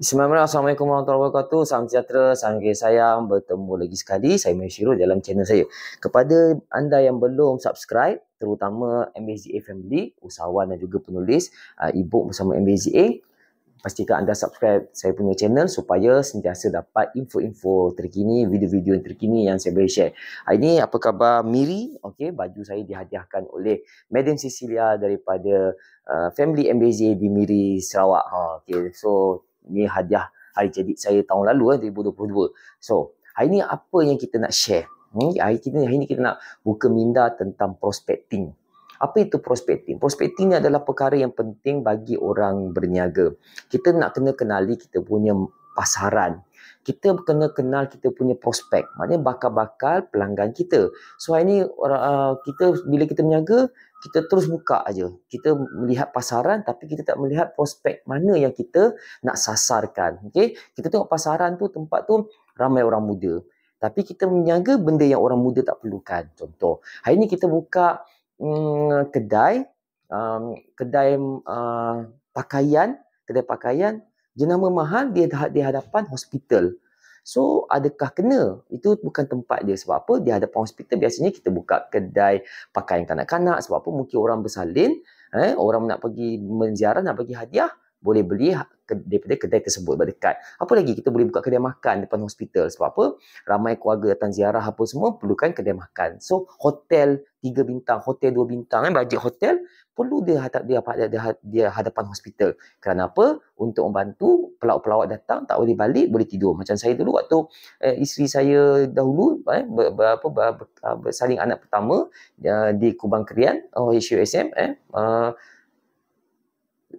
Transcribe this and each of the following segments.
Bismillahirrahmanirrahim. Assalamualaikum warahmatullahi wabarakatuh. Salam sejahtera, salam kasih sayang. Bertemu lagi sekali saya Mesiro dalam channel saya. Kepada anda yang belum subscribe, terutama MBZA Family, usahawan dan juga penulis, ibu ah, bersama MBZA, pastikan anda subscribe saya punya channel supaya sentiasa dapat info-info terkini, video-video terkini yang saya boleh share. Hari ini apa khabar Miri? Okey, baju saya dihadiahkan oleh Madam Cecilia daripada uh, family MBZ di Miri Sarawak. Ha, okay. so ni hadiah hari jadi saya tahun lalu eh, 2022 so hari ni apa yang kita nak share hmm, hari, kita, hari ni kita nak buka minda tentang prospecting apa itu prospecting? Prospecting ni adalah perkara yang penting bagi orang berniaga. Kita nak kena kenali kita punya pasaran. Kita kena kenal kita punya prospek. Maknanya bakal-bakal pelanggan kita. So, ini uh, kita bila kita berniaga, kita terus buka aja. Kita melihat pasaran tapi kita tak melihat prospek mana yang kita nak sasarkan. Okey, kita tengok pasaran tu tempat tu ramai orang muda. Tapi kita menjaga benda yang orang muda tak perlukan. Contoh, hari ni kita buka mm, kedai um, kedai uh, pakaian, kedai pakaian jenama mahal di di hadapan hospital. So adakah kena? Itu bukan tempat dia. Sebab apa? Di hadapan hospital biasanya kita buka kedai pakaian kanak-kanak. Sebab apa? Mungkin orang bersalin. Eh? Orang nak pergi menziarah, nak bagi hadiah. Boleh beli ha-, daripada kedai tersebut berdekat. Apa lagi kita boleh buka kedai makan depan hospital. Sebab apa? Ramai keluarga datang ziarah apa semua perlukan kedai makan. So hotel Tiga bintang hotel dua bintang kan bajet hotel perlu dia hadap dia dia, dia, dia hadapan hospital kerana apa untuk membantu pelawat-pelawat datang tak boleh balik boleh tidur macam saya dulu waktu eh, isteri saya dahulu eh, berapa ber, ber, ber, bersaling anak pertama eh, di Kubang Kerian oh HUSM eh, eh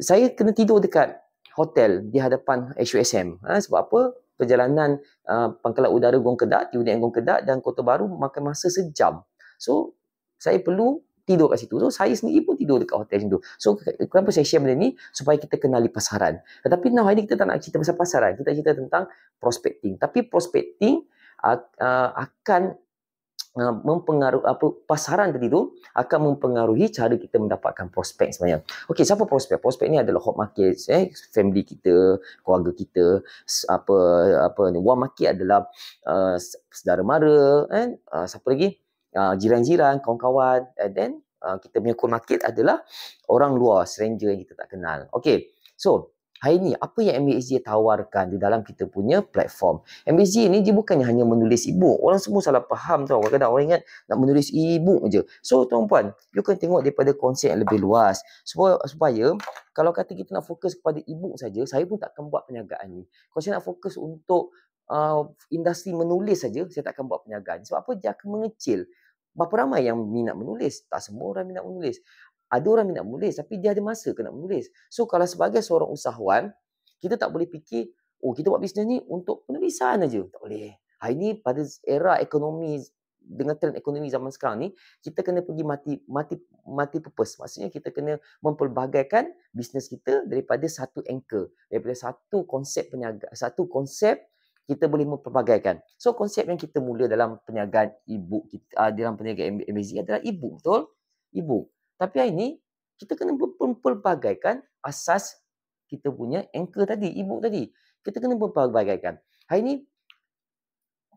saya kena tidur dekat hotel di hadapan HUSM eh, ha, sebab apa perjalanan uh, pangkalan udara Gong Kedah, unit Gong Kedah dan Kota Baru makan masa sejam. So, saya perlu tidur kat situ. So saya sendiri pun tidur dekat hotel macam tu. So kenapa saya share benda ni? Supaya kita kenali pasaran. Tetapi now hari ni kita tak nak cerita pasal pasaran. Kita cerita tentang prospecting. Tapi prospecting uh, uh, akan uh, ah, mempengaruhi apa pasaran tadi tu akan mempengaruhi cara kita mendapatkan prospek sebenarnya. Okey, siapa prospek? Prospek ni adalah hot market, eh, family kita, keluarga kita, apa apa ni, warm market adalah uh, saudara mara, eh, uh, siapa lagi? uh, jiran-jiran, kawan-kawan and then uh, kita punya cold market adalah orang luar, stranger yang kita tak kenal. Okay, so hari ini apa yang MBSG tawarkan di dalam kita punya platform? MBSG ni dia bukan hanya menulis e-book. Orang semua salah faham tau. Kadang-kadang orang ingat nak menulis e-book je. So tuan-puan, you can tengok daripada konsep yang lebih luas. Supaya, supaya kalau kata kita nak fokus kepada e-book saja, saya pun tak akan buat perniagaan ni. Kalau saya nak fokus untuk uh, industri menulis saja, saya tak akan buat perniagaan. Sebab apa? Dia akan mengecil berapa ramai yang minat menulis? Tak semua orang minat menulis. Ada orang minat menulis tapi dia ada masa ke menulis. So kalau sebagai seorang usahawan, kita tak boleh fikir, oh kita buat bisnes ni untuk penulisan aja. Tak boleh. Hari ni pada era ekonomi dengan trend ekonomi zaman sekarang ni, kita kena pergi mati mati mati purpose. Maksudnya kita kena mempelbagaikan bisnes kita daripada satu anchor, daripada satu konsep peniaga, satu konsep kita boleh memperbagaikan. So konsep yang kita mula dalam perniagaan ibu kita uh, dalam perniagaan MBZ adalah ibu betul? Ibu. Tapi hari ini kita kena memperbagaikan asas kita punya anchor tadi, ibu tadi. Kita kena memperbagaikan. Hari ini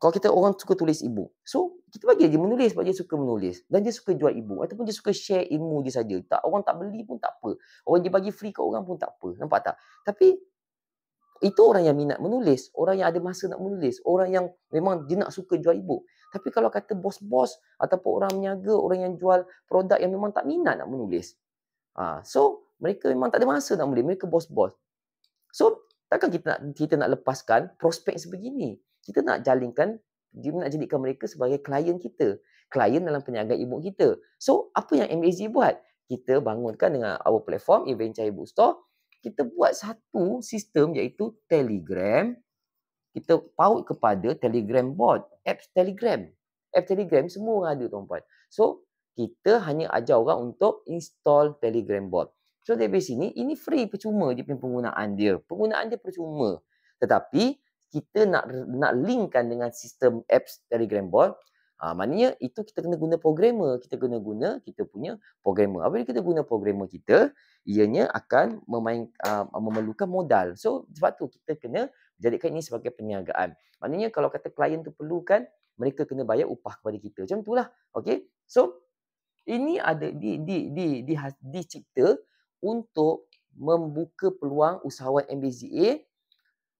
kalau kita orang suka tulis ibu. So, kita bagi dia menulis sebab dia suka menulis. Dan dia suka jual ibu. Ataupun dia suka share ilmu dia saja. Tak Orang tak beli pun tak apa. Orang dia bagi free ke orang pun tak apa. Nampak tak? Tapi, itu orang yang minat menulis, orang yang ada masa nak menulis, orang yang memang dia nak suka jual ebook. Tapi kalau kata bos-bos ataupun orang meniaga, orang yang jual produk yang memang tak minat nak menulis. Ha, so, mereka memang tak ada masa nak menulis. Mereka bos-bos. So, takkan kita nak, kita nak lepaskan prospek sebegini. Kita nak jalinkan, dia nak jadikan mereka sebagai klien kita. Klien dalam peniagaan ebook kita. So, apa yang MAZ buat? Kita bangunkan dengan our platform, Eventia Ebook Store kita buat satu sistem iaitu Telegram kita paut kepada Telegram bot apps Telegram app Telegram semua orang ada tuan-tuan so kita hanya ajar orang untuk install Telegram bot so dari sini ini free percuma je penggunaan dia penggunaan dia percuma tetapi kita nak nak linkkan dengan sistem apps Telegram bot Ha, maknanya itu kita kena guna programmer. Kita kena guna kita punya programmer. Apabila kita guna programmer kita, ianya akan memain, uh, memerlukan modal. So sebab tu kita kena jadikan ini sebagai perniagaan. Maknanya kalau kata klien tu perlukan, mereka kena bayar upah kepada kita. Macam itulah. Okay. So ini ada di, di, di, di, dicipta untuk membuka peluang usahawan MBZA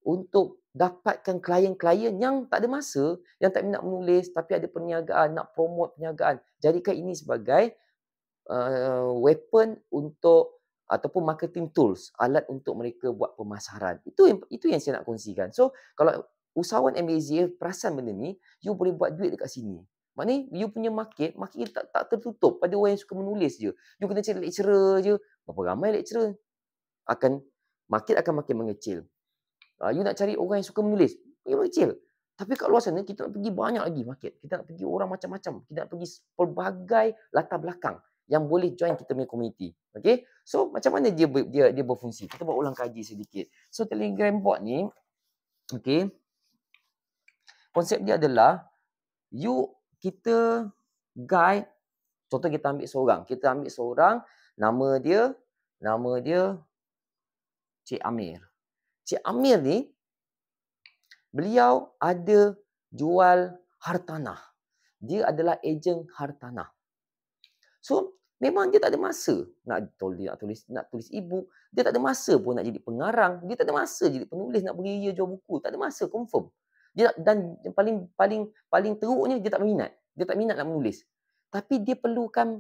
untuk dapatkan klien-klien yang tak ada masa, yang tak minat menulis tapi ada perniagaan, nak promote perniagaan. Jadikan ini sebagai uh, weapon untuk ataupun marketing tools, alat untuk mereka buat pemasaran. Itu yang, itu yang saya nak kongsikan. So, kalau usahawan MAZA perasan benda ni, you boleh buat duit dekat sini. Maknanya, you punya market, market you tak, tak tertutup pada orang yang suka menulis je. You kena cari lecturer je. Berapa ramai lecturer? Akan, market akan makin mengecil. Uh, you nak cari orang yang suka menulis, pergi ya, kecil. Tapi kat luar sana, kita nak pergi banyak lagi market. Kita nak pergi orang macam-macam. Kita nak pergi pelbagai latar belakang yang boleh join kita punya community. Okay? So, macam mana dia dia dia berfungsi? Kita buat ulang kaji sedikit. So, Telegram bot ni, okay, konsep dia adalah, you, kita guide, contoh kita ambil seorang. Kita ambil seorang, nama dia, nama dia, Cik Amir. Cik Amir ni beliau ada jual hartanah. Dia adalah ejen hartanah. So memang dia tak ada masa nak tulis nak tulis nak tulis ibu. Dia tak ada masa pun nak jadi pengarang, dia tak ada masa jadi penulis nak pergi dia jual buku, tak ada masa confirm. Dia dan paling paling paling teruknya dia tak minat. Dia tak minat nak menulis. Tapi dia perlukan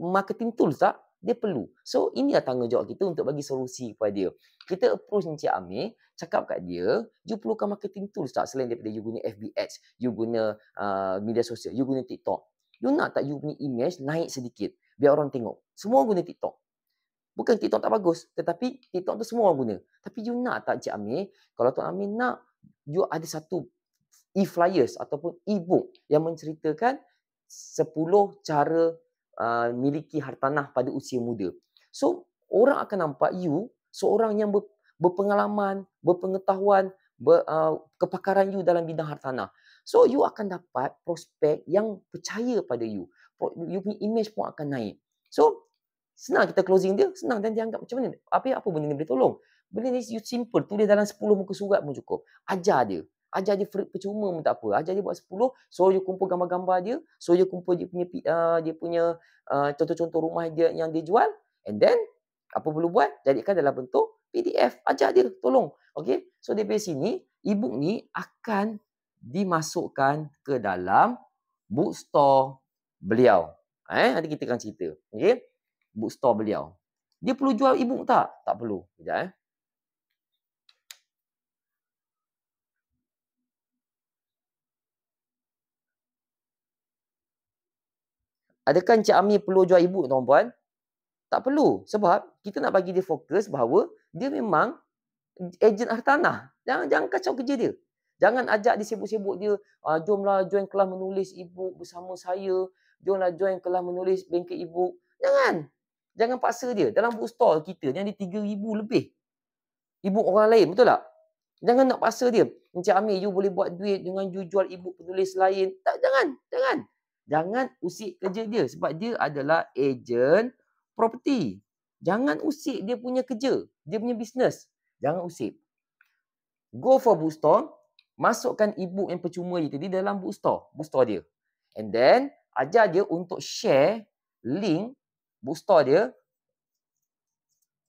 marketing tools tak? dia perlu. So ini adalah tanggungjawab kita untuk bagi solusi kepada dia. Kita approach Encik Amir, cakap kat dia, you perlukan marketing tool tak selain daripada you guna FB ads, you guna uh, media sosial, you guna TikTok. You nak tak you punya image naik sedikit biar orang tengok. Semua guna TikTok. Bukan TikTok tak bagus, tetapi TikTok tu semua orang guna. Tapi you nak tak Encik Amir, kalau Tok Amir nak, you ada satu e-flyers ataupun e-book yang menceritakan 10 cara Uh, miliki hartanah pada usia muda. So, orang akan nampak you seorang yang ber, berpengalaman, berpengetahuan, ber, uh, kepakaran you dalam bidang hartanah. So, you akan dapat prospek yang percaya pada you. You punya image pun akan naik. So, senang kita closing dia. Senang dan dianggap macam mana. Apa, apa benda ni boleh tolong? Benda ni you simple. Tulis dalam 10 muka surat pun cukup. Ajar dia ajar dia free percuma pun tak apa. Ajar dia buat 10, suruh so dia kumpul gambar-gambar dia, suruh so dia kumpul dia punya uh, dia punya uh, contoh-contoh rumah dia yang dia jual and then apa perlu buat? Jadikan dalam bentuk PDF. Ajar dia, tolong. Okay? So, dari sini, e ni akan dimasukkan ke dalam bookstore beliau. Eh, nanti kita akan cerita. Okay? Bookstore beliau. Dia perlu jual e tak? Tak perlu. Sekejap eh. Adakah Encik Amir perlu jual ibu tuan-puan? Tak perlu. Sebab kita nak bagi dia fokus bahawa dia memang ejen hartanah. Jangan, jangan kacau kerja dia. Jangan ajak dia sibuk-sibuk dia. Ah, jomlah join kelas menulis ibu bersama saya. Jomlah join kelas menulis bengkel ibu. Jangan. Jangan paksa dia. Dalam bookstore kita yang dia RM3,000 lebih. Ibu orang lain. Betul tak? Jangan nak paksa dia. Encik Amir, you boleh buat duit dengan you jual ibu penulis lain. Tak, jangan. Jangan. Jangan usik kerja dia sebab dia adalah ejen property. Jangan usik dia punya kerja, dia punya bisnes. Jangan usik. Go for bookstore, masukkan e yang percuma dia tadi dalam bookstore, bookstore dia. And then, ajar dia untuk share link bookstore dia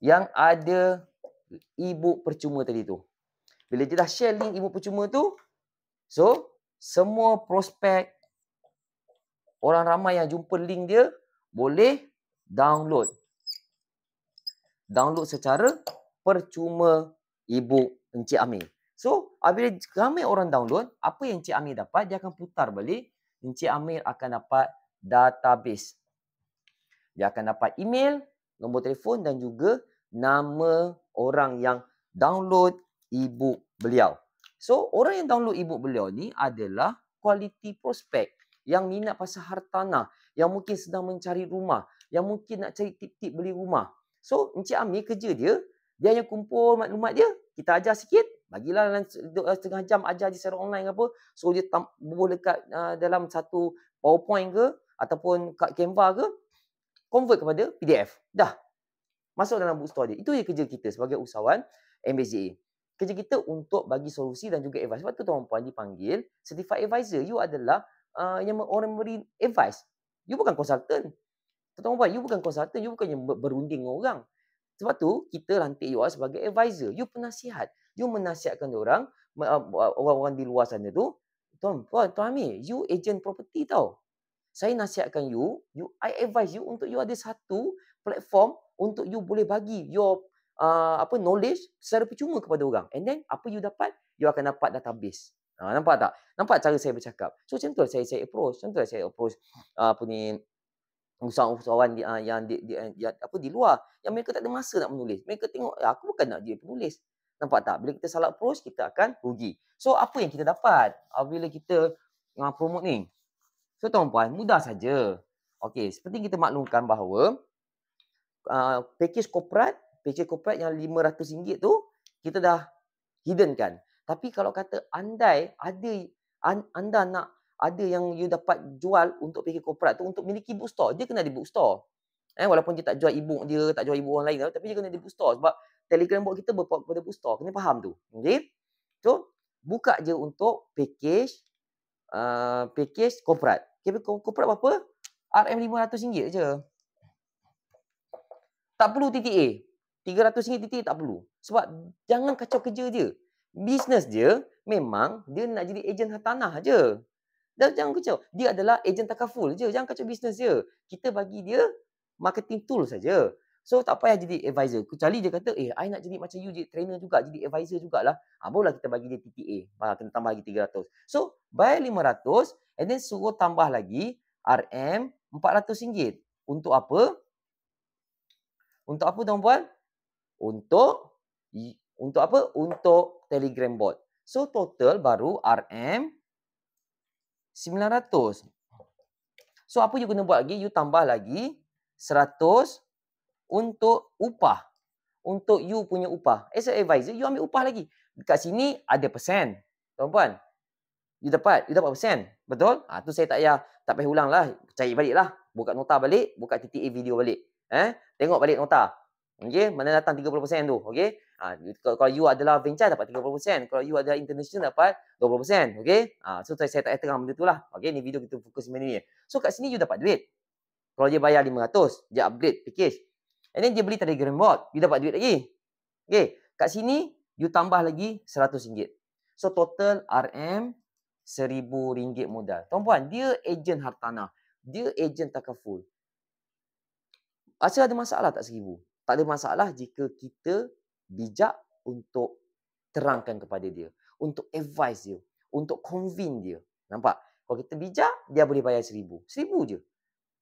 yang ada e percuma tadi tu. Bila dia dah share link e percuma tu, so semua prospek orang ramai yang jumpa link dia boleh download. Download secara percuma ibu Encik Amir. So, apabila ramai orang download, apa yang Encik Amir dapat, dia akan putar balik. Encik Amir akan dapat database. Dia akan dapat email, nombor telefon dan juga nama orang yang download ebook beliau. So, orang yang download ebook beliau ni adalah quality prospect yang minat pasal hartanah, yang mungkin sedang mencari rumah, yang mungkin nak cari tip-tip beli rumah. So, Encik Amir kerja dia, dia hanya kumpul maklumat dia, kita ajar sikit, bagilah dalam eh, setengah jam ajar di secara online ke apa. So, dia tam- dekat uh, dalam satu PowerPoint ke, ataupun kat Canva ke, convert kepada PDF. Dah. Masuk dalam bookstore dia. Itu je kerja kita sebagai usahawan MBJA. Kerja kita untuk bagi solusi dan juga advice. Sebab tu tuan-puan dipanggil certified advisor. You adalah uh, yang orang beri advice. You bukan consultant. Tuan-tuan puan, you bukan consultant, you bukan yang berunding dengan orang. Sebab tu kita lantik you sebagai advisor, you penasihat. You menasihatkan orang, uh, orang-orang di luar sana tu, tuan puan, tuan Amir, you agent property tau. Saya nasihatkan you, you I advise you untuk you ada satu platform untuk you boleh bagi your uh, apa knowledge secara percuma kepada orang. And then apa you dapat? You akan dapat database. Ha, nampak tak? Nampak cara saya bercakap. So macam tu lah saya saya approach, macam tu lah saya approach apa ah, ni usahawan-usahawan di, uh, yang di, di, di, apa di luar yang mereka tak ada masa nak menulis. Mereka tengok ya, aku bukan nak dia penulis. Nampak tak? Bila kita salah approach, kita akan rugi. So apa yang kita dapat uh, bila kita uh, promote ni? So tuan puan, mudah saja. Okay, seperti kita maklumkan bahawa uh, package corporate, package corporate yang RM500 tu kita dah hidden kan. Tapi kalau kata andai ada anda nak ada yang you dapat jual untuk pergi korporat tu untuk miliki bookstore, dia kena di bookstore. Eh, walaupun dia tak jual e-book dia, tak jual e-book orang lain, tapi dia kena ada bookstore sebab Telegram bot kita berpuak kepada bookstore. Kena faham tu. Okay? So, buka je untuk package uh, package korporat. Okay, korporat berapa? RM500 je. Tak perlu TTA. RM300 TTA tak perlu. Sebab jangan kacau kerja dia bisnes dia memang dia nak jadi ejen hartanah aje. Dan jangan kecoh. Dia adalah ejen takaful je. Jangan kacau bisnes dia. Kita bagi dia marketing tool saja. So tak payah jadi advisor. Kecuali dia kata, eh, I nak jadi macam you, jadi trainer juga, jadi advisor jugalah. Ha, ah, barulah kita bagi dia TPA. Ha, kena tambah lagi 300. So, bayar 500 and then suruh tambah lagi RM 400 ringgit. Untuk apa? Untuk apa, tuan-puan? Untuk untuk apa? Untuk telegram bot. So total baru RM 900. So apa you kena buat lagi? You tambah lagi 100 untuk upah. Untuk you punya upah. As an advisor, you ambil upah lagi. Dekat sini ada persen. Tuan-puan, you dapat. You dapat persen. Betul? Ha, tu saya tak payah, tak payah ulang lah. Cari balik lah. Buka nota balik. Buka titik video balik. Eh, Tengok balik nota. Okey, mana datang 30% tu? Okey. Uh, kalau you adalah venture dapat 30%, kalau you adalah international dapat 20%, okey? Ah so saya tak payah terang benda tu lah. Okey, ni video kita fokus benda ni. So kat sini you dapat duit. Kalau dia bayar 500, dia upgrade package. And then dia beli Telegram bot, you dapat duit lagi. Okey, kat sini you tambah lagi RM100. So total RM rm ringgit modal. Tuan puan, dia ejen hartanah. Dia ejen takaful. Asal ada masalah tak 1000 tak ada masalah jika kita bijak untuk terangkan kepada dia untuk advise dia untuk convince dia nampak kalau kita bijak dia boleh bayar seribu seribu je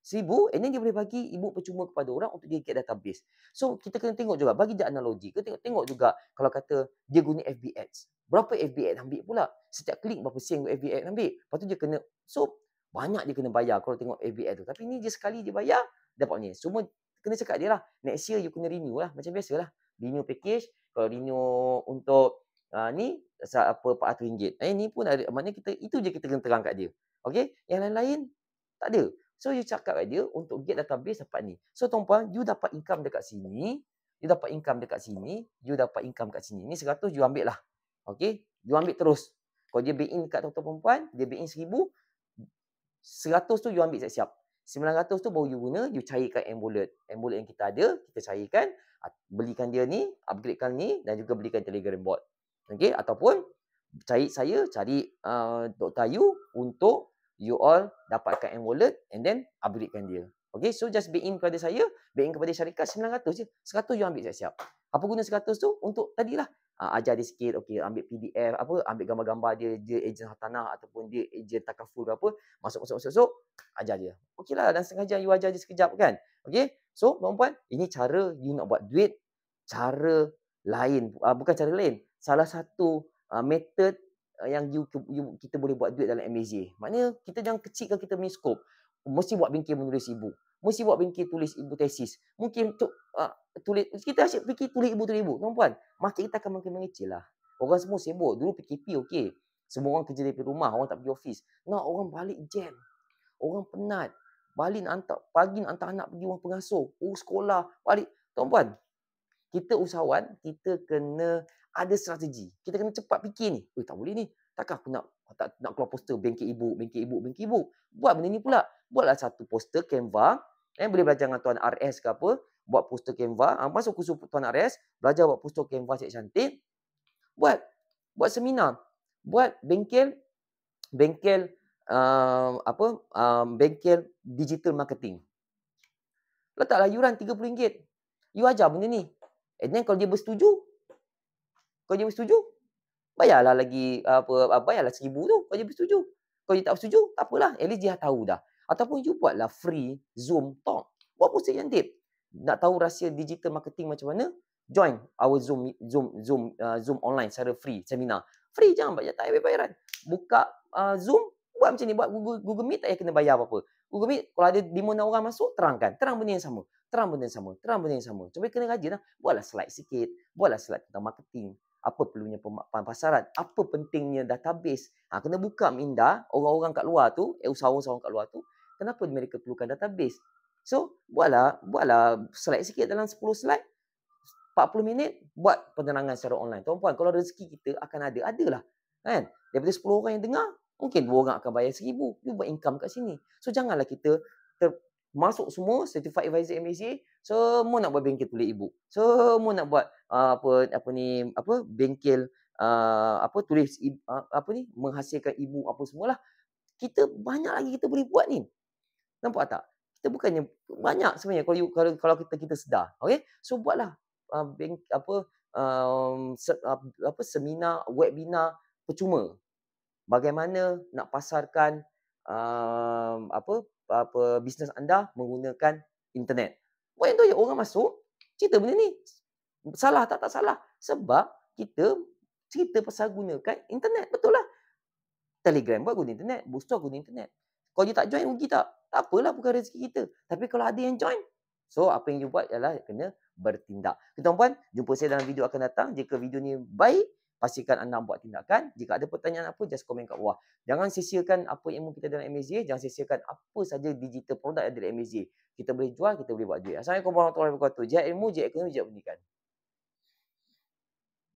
seribu and then dia boleh bagi ibu percuma kepada orang untuk dia get database so kita kena tengok juga bagi dia analogi kita tengok, tengok juga kalau kata dia guna FB ads berapa FB ads ambil pula setiap klik berapa sen FB ads ambil lepas tu dia kena so banyak dia kena bayar kalau tengok FB ads tu tapi ni dia sekali dia bayar dapat ni semua kena cakap dia lah next year you kena renew lah macam biasa lah renew package kalau renew untuk uh, ni apa RM400 eh, ni pun ada maknanya kita itu je kita kena terang kat dia okay yang lain-lain tak ada so you cakap kat dia untuk get database dapat ni so tuan-puan you dapat income dekat sini you dapat income dekat sini you dapat income dekat sini ni 100 you ambil lah okay you ambil terus kalau dia bank in dekat tuan-tuan perempuan dia bank in 1000 100 tu you ambil siap-siap 900 tu baru you guna, you cairkan ambulet. Ambulet yang kita ada, kita cairkan, belikan dia ni, upgradekan ni dan juga belikan telegram bot. Okey, ataupun cari saya, cari uh, Dr. Yu untuk you all dapatkan ambulet and then upgradekan dia. Okey, so just be in kepada saya, be in kepada syarikat 900 je. 100 you ambil siap-siap. Apa guna 100 tu? Untuk tadilah, uh, ajar dia sikit okey ambil PDF apa ambil gambar-gambar dia dia ejen hartanah ataupun dia ejen takaful ke apa masuk masuk masuk, masuk ajar dia okeylah dan sengaja you ajar dia sekejap kan okey so perempuan ini cara you nak buat duit cara lain uh, bukan cara lain salah satu uh, method yang YouTube you, kita boleh buat duit dalam MBA. Maknanya kita jangan kecilkan kita punya scope. Mesti buat bingkai menulis ibu mesti buat pergi tulis ibu tesis. Mungkin tu uh, ah, tulis kita asyik pergi tulis ibu tulis ibu. Tuan-puan, market kita akan makin mengecil lah. Orang semua sibuk. Dulu PKP okey. Semua orang kerja dari rumah, orang tak pergi office. Nak orang balik jam. Orang penat. Balik nak hantar, pagi nak hantar anak pergi orang pengasuh. Oh, sekolah. Balik. Tuan-puan, kita usahawan, kita kena ada strategi. Kita kena cepat fikir ni. Oh, tak boleh ni. Takkan aku nak tak nak keluar poster bengkel ibu, bengkel ibu, bengkel ibu. Buat benda ni pula. Buatlah satu poster Canva. Eh, boleh belajar dengan Tuan RS ke apa. Buat poster Canva. Ha, masuk kursus Tuan RS. Belajar buat poster Canva cik cantik. Buat. Buat seminar. Buat bengkel. Bengkel. Um, apa um, bengkel digital marketing letak layuran RM30 you ajar benda ni and then kalau dia bersetuju kalau dia bersetuju bayarlah lagi apa bayarlah seribu tu kalau dia bersetuju kalau dia tak bersetuju tak apalah at least dia tahu dah ataupun you buatlah free zoom talk buat pun cantik nak tahu rahsia digital marketing macam mana join our zoom zoom zoom uh, zoom online secara free seminar free jangan bayar tak payah bayaran buka uh, zoom buat macam ni buat google, google meet tak payah kena bayar apa-apa google meet kalau ada lima orang masuk terangkan terang benda yang sama terang benda yang sama terang benda yang sama cuba kena rajinlah buatlah slide sikit buatlah slide tentang marketing apa perlunya pemapan pasaran, apa pentingnya database. Ha, kena buka minda orang-orang kat luar tu, eh, usahawan-usahawan kat luar tu, kenapa mereka perlukan database. So, buatlah, buatlah slide sikit dalam 10 slide, 40 minit, buat penerangan secara online. Tuan-puan, kalau rezeki kita akan ada, adalah. Kan? Daripada 10 orang yang dengar, mungkin 2 orang akan bayar 1000 You buat income kat sini. So, janganlah kita ter, masuk semua certified advisor MSA semua nak buat bengkel tulis ibu semua nak buat uh, apa apa ni apa bengkel uh, apa tulis uh, apa ni menghasilkan ibu apa semualah kita banyak lagi kita boleh buat ni nampak tak kita bukannya banyak sebenarnya kalau kalau kalau kita kita sedar okey so buatlah uh, bank, apa um, se, uh, apa seminar webinar percuma bagaimana nak pasarkan um, apa apa bisnes anda menggunakan internet. Buat yang tu je orang masuk cerita benda ni. Salah tak tak salah sebab kita cerita pasal gunakan internet betul lah. Telegram buat guna internet, boost guna internet. Kau dia tak join rugi tak? Tak apalah bukan rezeki kita. Tapi kalau ada yang join, so apa yang you buat ialah kena bertindak. Tuan-tuan, jumpa saya dalam video akan datang. Jika video ni baik, pastikan anda buat tindakan. Jika ada pertanyaan apa, just komen kat bawah. Jangan sisihkan apa ilmu kita dalam MZ. Jangan sisihkan apa saja digital produk yang ada dalam MZ. Kita boleh jual, kita boleh buat duit. Assalamualaikum warahmatullahi wabarakatuh. jaya. ilmu, jihad ekonomi, jihad pendidikan.